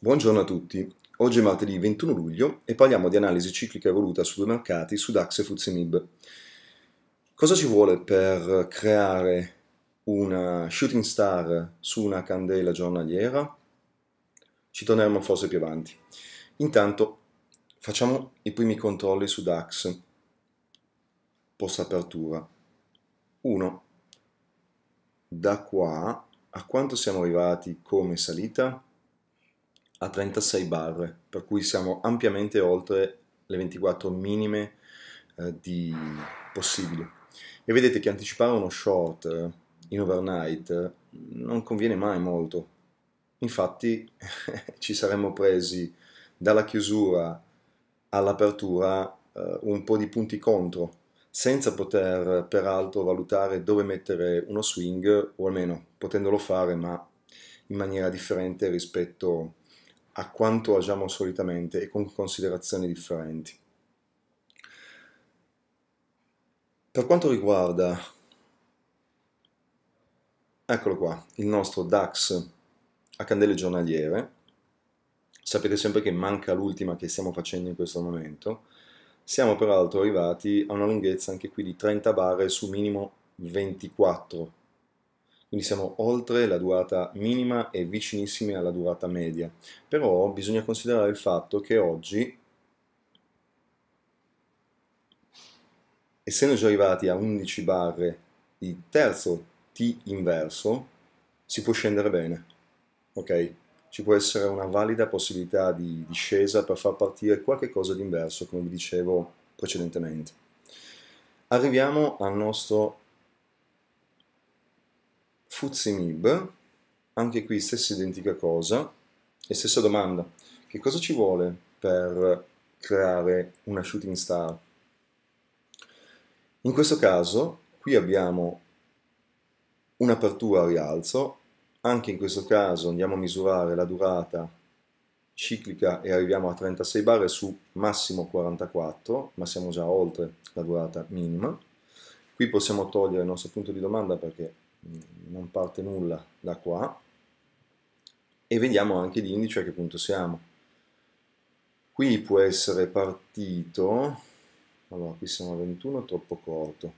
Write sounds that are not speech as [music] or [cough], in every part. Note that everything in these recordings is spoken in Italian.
Buongiorno a tutti. Oggi è martedì 21 luglio e parliamo di analisi ciclica evoluta su due mercati, su DAX e FTSE Cosa ci vuole per creare una shooting star su una candela giornaliera? Ci torneremo forse più avanti. Intanto facciamo i primi controlli su DAX post apertura. 1. Da qua a quanto siamo arrivati come salita? a 36 barre, per cui siamo ampiamente oltre le 24 minime eh, di possibili. E vedete che anticipare uno short eh, in overnight eh, non conviene mai molto. Infatti [laughs] ci saremmo presi dalla chiusura all'apertura eh, un po' di punti contro, senza poter peraltro valutare dove mettere uno swing, o almeno potendolo fare, ma in maniera differente rispetto a a quanto agiamo solitamente e con considerazioni differenti. Per quanto riguarda, eccolo qua, il nostro DAX a candele giornaliere, sapete sempre che manca l'ultima che stiamo facendo in questo momento, siamo peraltro arrivati a una lunghezza anche qui di 30 barre su minimo 24 quindi siamo oltre la durata minima e vicinissimi alla durata media. Però bisogna considerare il fatto che oggi, essendo già arrivati a 11 barre di terzo T inverso, si può scendere bene, ok? Ci può essere una valida possibilità di discesa per far partire qualche cosa di inverso, come vi dicevo precedentemente. Arriviamo al nostro Fuzimib, anche qui stessa identica cosa e stessa domanda. Che cosa ci vuole per creare una shooting star? In questo caso, qui abbiamo un'apertura a rialzo, anche in questo caso andiamo a misurare la durata ciclica e arriviamo a 36 bar su massimo 44, ma siamo già oltre la durata minima. Qui possiamo togliere il nostro punto di domanda perché mm, non parte nulla da qua e vediamo anche l'indice a che punto siamo. Qui può essere partito, allora qui siamo a 21, troppo corto,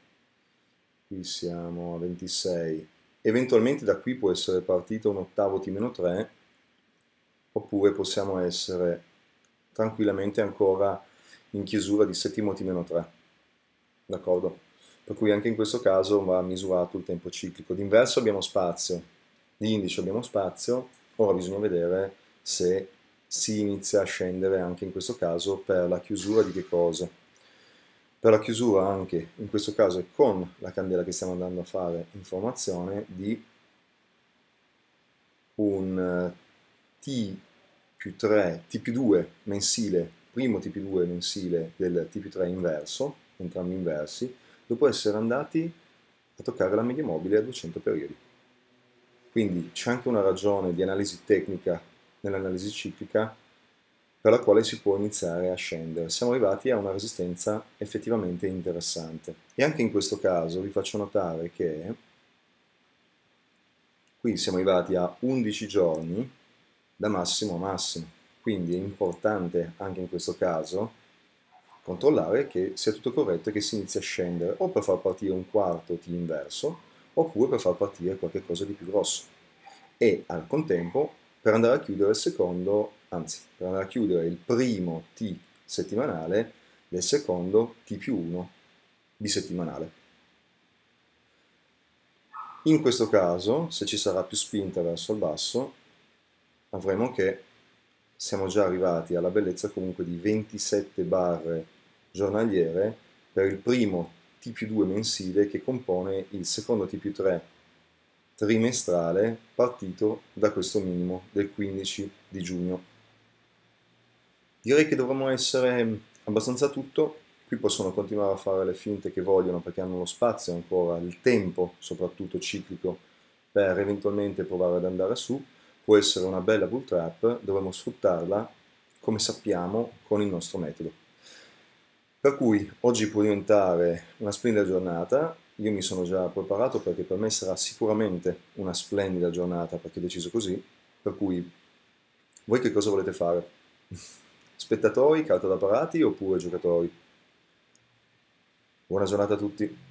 qui siamo a 26, eventualmente da qui può essere partito un ottavo T-3 oppure possiamo essere tranquillamente ancora in chiusura di settimo T-3, d'accordo? per cui anche in questo caso va misurato il tempo ciclico. D'inverso abbiamo spazio, di indice abbiamo spazio, ora bisogna vedere se si inizia a scendere anche in questo caso per la chiusura di che cosa? Per la chiusura anche, in questo caso è con la candela che stiamo andando a fare informazione di un T più 3, T più 2 mensile, primo T più 2 mensile del T più 3 inverso, entrambi inversi, dopo essere andati a toccare la media mobile a 200 periodi. Quindi c'è anche una ragione di analisi tecnica nell'analisi ciclica per la quale si può iniziare a scendere. Siamo arrivati a una resistenza effettivamente interessante. E anche in questo caso vi faccio notare che qui siamo arrivati a 11 giorni da massimo a massimo. Quindi è importante anche in questo caso controllare che sia tutto corretto e che si inizi a scendere o per far partire un quarto T inverso oppure per far partire qualcosa di più grosso e al contempo per andare a chiudere il secondo, anzi per andare a chiudere il primo T settimanale del secondo T più 1 bisettimanale. In questo caso, se ci sarà più spinta verso il basso, avremo che siamo già arrivati alla bellezza comunque di 27 barre giornaliere per il primo tp 2 mensile che compone il secondo tp 3 trimestrale partito da questo minimo del 15 di giugno. Direi che dovremmo essere abbastanza tutto, qui possono continuare a fare le finte che vogliono perché hanno lo spazio ancora, il tempo soprattutto ciclico per eventualmente provare ad andare su, può essere una bella bull trap, dovremmo sfruttarla come sappiamo con il nostro metodo. Per cui oggi può diventare una splendida giornata, io mi sono già preparato perché per me sarà sicuramente una splendida giornata perché ho deciso così, per cui voi che cosa volete fare? [laughs] Spettatori, carta da parati oppure giocatori? Buona giornata a tutti!